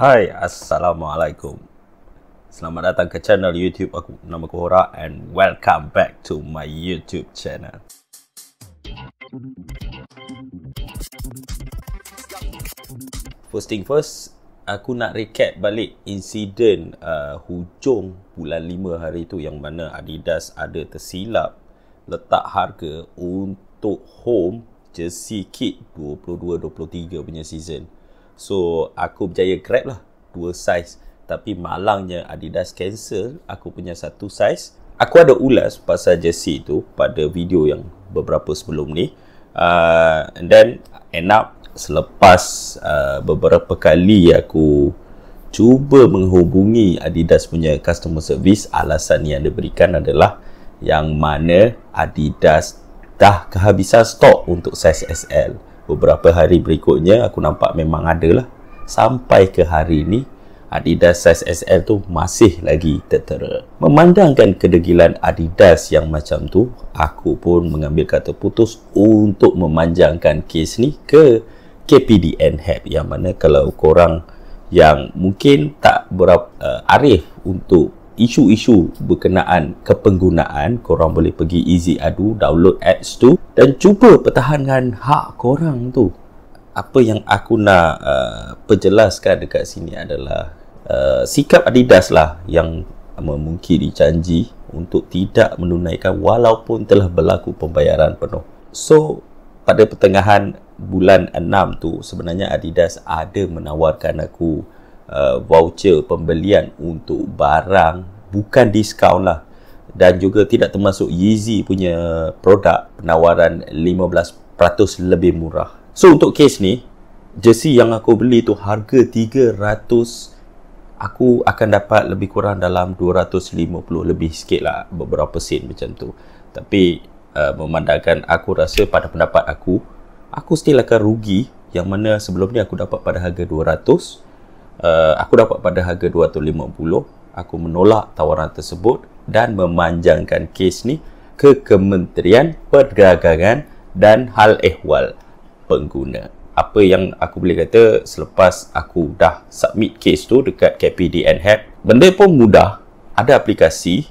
Hai, Assalamualaikum Selamat datang ke channel YouTube aku Nama aku Hora And welcome back to my YouTube channel First thing first Aku nak recap balik insiden uh, hujung bulan 5 hari tu yang mana Adidas ada tersilap letak harga untuk home jersey kit 22-23 punya season. So aku berjaya grab lah Dua size Tapi malangnya Adidas cancel Aku punya satu size Aku ada ulas pasal jersey tu Pada video yang beberapa sebelum ni uh, And then end up Selepas uh, beberapa kali aku Cuba menghubungi Adidas punya customer service Alasan yang diberikan adalah Yang mana Adidas dah kehabisan stok untuk size SL beberapa hari berikutnya aku nampak memang ada lah sampai ke hari ini Adidas size SL tu masih lagi tertera memandangkan kedegilan Adidas yang macam tu aku pun mengambil kata putus untuk memanjangkan kes ni ke KPDN HAP yang mana kalau korang yang mungkin tak berapa uh, eh, arif untuk isu-isu berkenaan kepenggunaan korang boleh pergi easy adu download ads tu dan cuba pertahankan hak korang tu apa yang aku nak uh, perjelaskan dekat sini adalah uh, sikap Adidas lah yang mungkin dijanji untuk tidak menunaikan walaupun telah berlaku pembayaran penuh so pada pertengahan bulan 6 tu sebenarnya Adidas ada menawarkan aku uh, voucher pembelian untuk barang bukan diskaun lah dan juga tidak termasuk Yeezy punya produk penawaran 15% lebih murah. So untuk case ni jersey yang aku beli tu harga 300 aku akan dapat lebih kurang dalam 250 lebih sikit lah beberapa sen macam tu. Tapi uh, memandangkan aku rasa pada pendapat aku aku still akan rugi yang mana sebelum ni aku dapat pada harga Eh, aku dapat pada harga 250 aku menolak tawaran tersebut dan memanjangkan kes ni ke Kementerian Perdagangan dan Hal Ehwal Pengguna apa yang aku boleh kata selepas aku dah submit case tu dekat KPDN Hack benda pun mudah ada aplikasi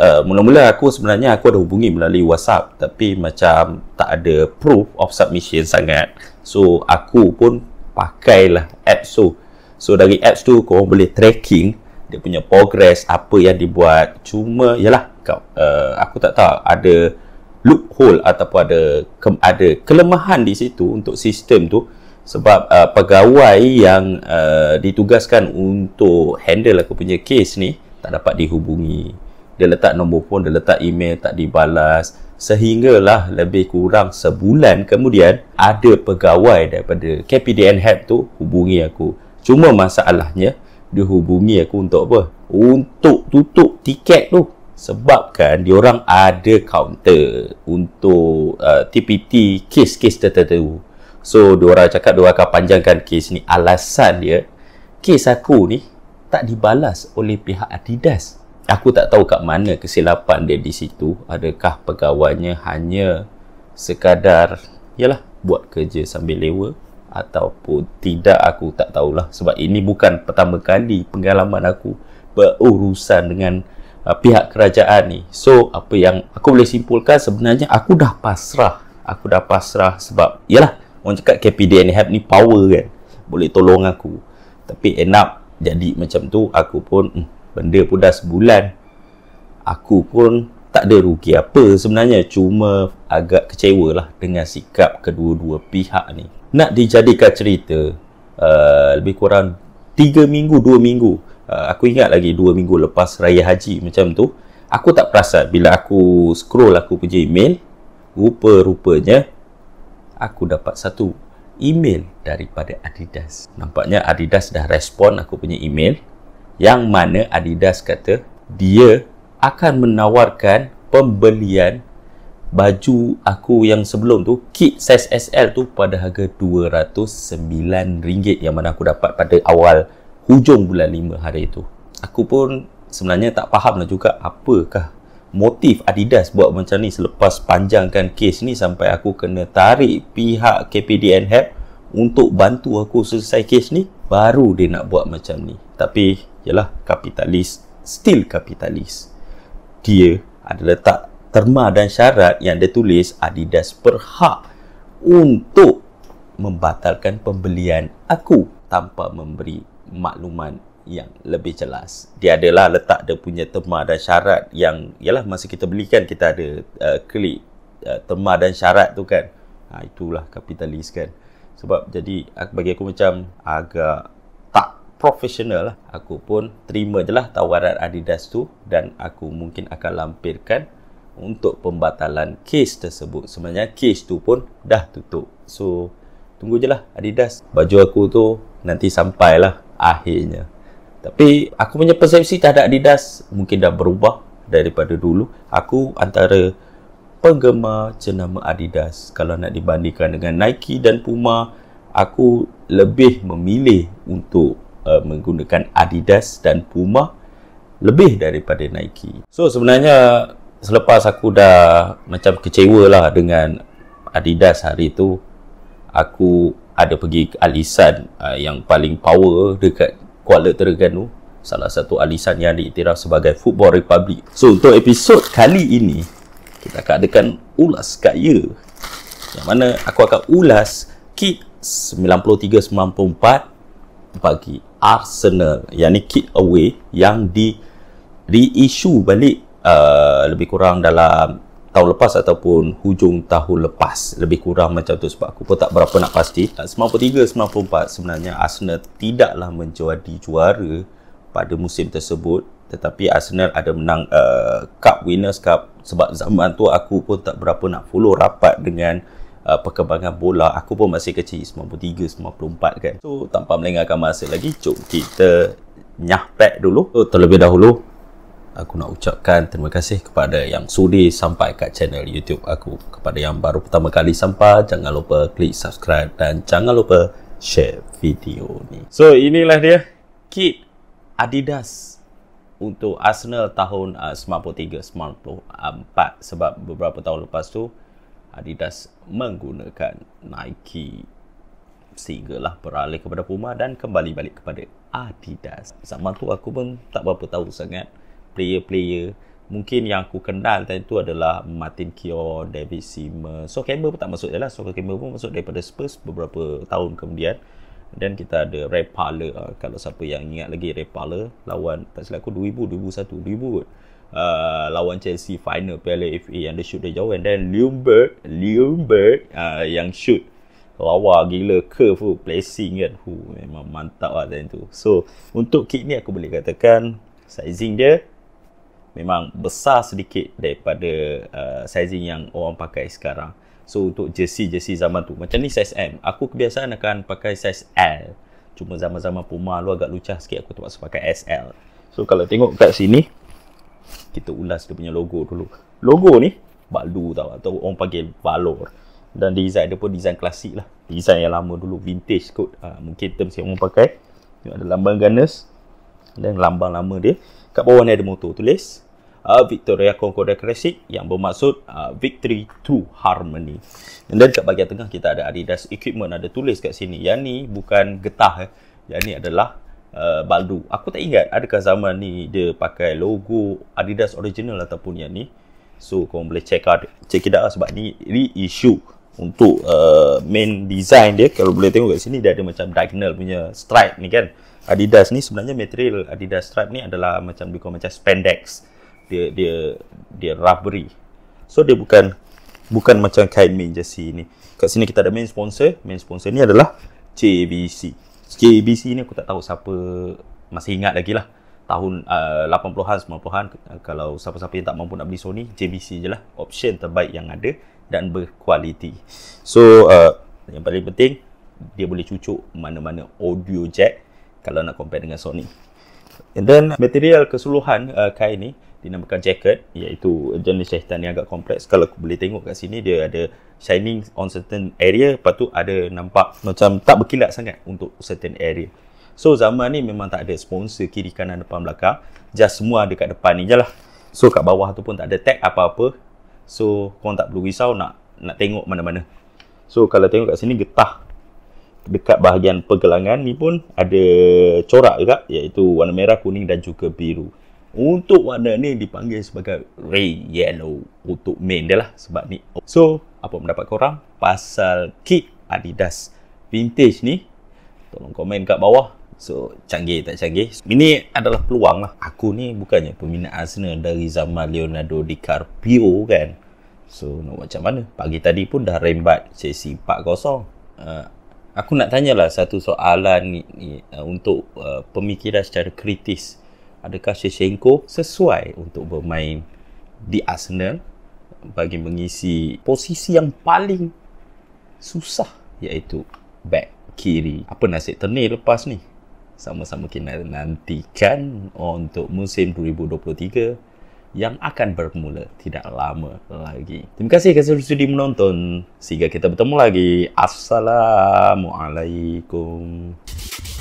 uh, mula-mula aku sebenarnya aku ada hubungi melalui WhatsApp tapi macam tak ada proof of submission sangat so aku pun pakailah app so So dari apps tu korang boleh tracking dia punya progress apa yang dibuat. Cuma yalah kau uh, aku tak tahu ada loophole ataupun ada ke, ada kelemahan di situ untuk sistem tu sebab uh, pegawai yang uh, ditugaskan untuk handle aku punya case ni tak dapat dihubungi. Dia letak nombor pun, dia letak email tak dibalas sehinggalah lebih kurang sebulan kemudian ada pegawai daripada KPDN Help tu hubungi aku Cuma masalahnya dia hubungi aku untuk apa? Untuk tutup tiket tu. Sebabkan diorang ada kaunter untuk uh, TPT kes-kes tertentu. So orang cakap diorang akan panjangkan kes ni. Alasan dia, kes aku ni tak dibalas oleh pihak Adidas. Aku tak tahu kat mana kesilapan dia di situ. Adakah pegawainya hanya sekadar yalah buat kerja sambil lewa ataupun tidak aku tak tahulah sebab ini bukan pertama kali pengalaman aku berurusan dengan uh, pihak kerajaan ni so apa yang aku boleh simpulkan sebenarnya aku dah pasrah aku dah pasrah sebab yalah orang cakap KPDN help ni power kan boleh tolong aku tapi end up jadi macam tu aku pun hmm, benda pun dah sebulan aku pun tak ada rugi apa sebenarnya cuma agak kecewalah dengan sikap kedua-dua pihak ni nak dijadikan cerita uh, lebih kurang 3 minggu 2 minggu uh, aku ingat lagi 2 minggu lepas raya haji macam tu aku tak perasan bila aku scroll aku punya email rupa-rupanya aku dapat satu email daripada Adidas nampaknya Adidas dah respon aku punya email yang mana Adidas kata dia akan menawarkan pembelian baju aku yang sebelum tu kit size SL tu pada harga RM209 yang mana aku dapat pada awal hujung bulan 5 hari itu aku pun sebenarnya tak faham lah juga apakah motif Adidas buat macam ni selepas panjangkan kes ni sampai aku kena tarik pihak KPDN Help untuk bantu aku selesai kes ni baru dia nak buat macam ni tapi yelah kapitalis still kapitalis dia ada letak terma dan syarat yang dia tulis Adidas berhak untuk membatalkan pembelian aku tanpa memberi makluman yang lebih jelas. Dia adalah letak dia punya terma dan syarat yang ialah masa kita belikan kita ada uh, klik uh, terma dan syarat tu kan. Ha, itulah kapitalis kan. Sebab jadi bagi aku macam agak tak profesional lah. Aku pun terima je lah tawaran Adidas tu dan aku mungkin akan lampirkan untuk pembatalan kes tersebut. Sebenarnya kes tu pun dah tutup. So, tunggu je lah Adidas. Baju aku tu nanti sampailah akhirnya. Tapi aku punya persepsi terhadap Adidas mungkin dah berubah daripada dulu. Aku antara penggemar jenama Adidas. Kalau nak dibandingkan dengan Nike dan Puma, aku lebih memilih untuk uh, menggunakan Adidas dan Puma lebih daripada Nike. So sebenarnya selepas aku dah macam kecewa lah dengan Adidas hari tu aku ada pergi ke Alisan uh, yang paling power dekat Kuala Terengganu salah satu Alisan yang diiktiraf sebagai Football Republic so untuk episod kali ini kita akan adakan ulas kaya yang mana aku akan ulas kit 93-94 bagi Arsenal yang ni kit away yang di reissue balik uh, Uh, lebih kurang dalam tahun lepas ataupun hujung tahun lepas lebih kurang macam tu sebab aku pun tak berapa nak pasti 93 94 sebenarnya Arsenal tidaklah menjadi juara pada musim tersebut tetapi Arsenal ada menang uh, cup winners cup sebab zaman tu aku pun tak berapa nak follow rapat dengan uh, perkembangan bola aku pun masih kecil 93 94 kan so tanpa melengahkan masa lagi jom kita nyahpek dulu so, oh, terlebih dahulu aku nak ucapkan terima kasih kepada yang sudi sampai kat channel YouTube aku. Kepada yang baru pertama kali sampai, jangan lupa klik subscribe dan jangan lupa share video ni. So, inilah dia kit Adidas untuk Arsenal tahun uh, 93-94 sebab beberapa tahun lepas tu Adidas menggunakan Nike sehingga lah beralih kepada Puma dan kembali balik kepada Adidas. Zaman tu aku pun tak berapa tahu sangat player-player mungkin yang aku kenal tadi tu adalah Martin Keogh, David Seymour. So Kemba pun tak masuk jelah. So Kemba pun masuk daripada Spurs beberapa tahun kemudian. Dan kita ada Ray Parler. Uh, ah, kalau siapa yang ingat lagi Ray Parler lawan tak silap aku 2000 2001 2000 kot. Uh, lawan Chelsea final Piala FA yang dia shoot dari jauh and then Leonberg Leonberg uh, ah, yang shoot lawa gila curve tu placing kan huh, memang mantap lah time tu so untuk kit ni aku boleh katakan sizing dia memang besar sedikit daripada uh, sizing yang orang pakai sekarang. So untuk jersey-jersey zaman tu macam ni size M. Aku kebiasaan akan pakai size L. Cuma zaman-zaman Puma lu agak lucah sikit aku terpaksa pakai SL. So kalau tengok kat sini kita ulas dia punya logo dulu. Logo ni baldu tau atau orang panggil Valor. Dan design dia pun design klasik lah. Design yang lama dulu vintage kot. Uh, mungkin term yang orang pakai. Ini ada lambang Gunners dan lambang lama dia kat bawah ni ada motor tulis uh, Victoria Concorde Classic yang bermaksud uh, Victory to Harmony dan kat bahagian tengah kita ada Adidas Equipment ada tulis kat sini yang ni bukan getah eh. yang ni adalah uh, baldu aku tak ingat adakah zaman ni dia pakai logo Adidas original ataupun yang ni so korang boleh check out check it out lah sebab ni reissue untuk uh, main design dia kalau boleh tengok kat sini dia ada macam diagonal punya stripe ni kan Adidas ni sebenarnya material Adidas stripe ni adalah macam dia macam spandex dia dia dia rubbery so dia bukan bukan macam kain main jersey ni kat sini kita ada main sponsor main sponsor ni adalah CBC. CBC ni aku tak tahu siapa masih ingat lagi lah tahun uh, 80-an, 90-an kalau siapa-siapa yang tak mampu nak beli Sony, JVC je lah. Option terbaik yang ada dan berkualiti. So, uh, yang paling penting, dia boleh cucuk mana-mana audio jack kalau nak compare dengan Sony. And then, material keseluruhan uh, eh, kain ni dinamakan jacket iaitu jenis jahitan yang agak kompleks. Kalau boleh tengok kat sini, dia ada shining on certain area. Lepas tu, ada nampak macam tak berkilat sangat untuk certain area. So zaman ni memang tak ada sponsor kiri kanan depan belakang. Just semua ada kat depan ni je lah. So kat bawah tu pun tak ada tag apa-apa. So korang tak perlu risau nak nak tengok mana-mana. So kalau tengok kat sini getah. Dekat bahagian pergelangan ni pun ada corak juga. Iaitu warna merah, kuning dan juga biru. Untuk warna ni dipanggil sebagai Ray Yellow Untuk main dia lah Sebab ni So Apa pendapat korang Pasal kit Adidas Vintage ni Tolong komen kat bawah So canggih tak canggih Ini adalah peluang lah Aku ni bukannya peminat Arsenal Dari zaman Leonardo DiCaprio kan So nak macam mana Pagi tadi pun dah rembat sesi 4-0 uh, Aku nak tanyalah satu soalan ni, ni uh, Untuk uh, pemikiran secara kritis Adakah Shevchenko sesuai untuk bermain di Arsenal bagi mengisi posisi yang paling susah iaitu back kiri. Apa nasib Tenil lepas ni? sama-sama kita nantikan untuk musim 2023 yang akan bermula tidak lama lagi. Terima kasih kerana sudi menonton. Sehingga kita bertemu lagi. Assalamualaikum.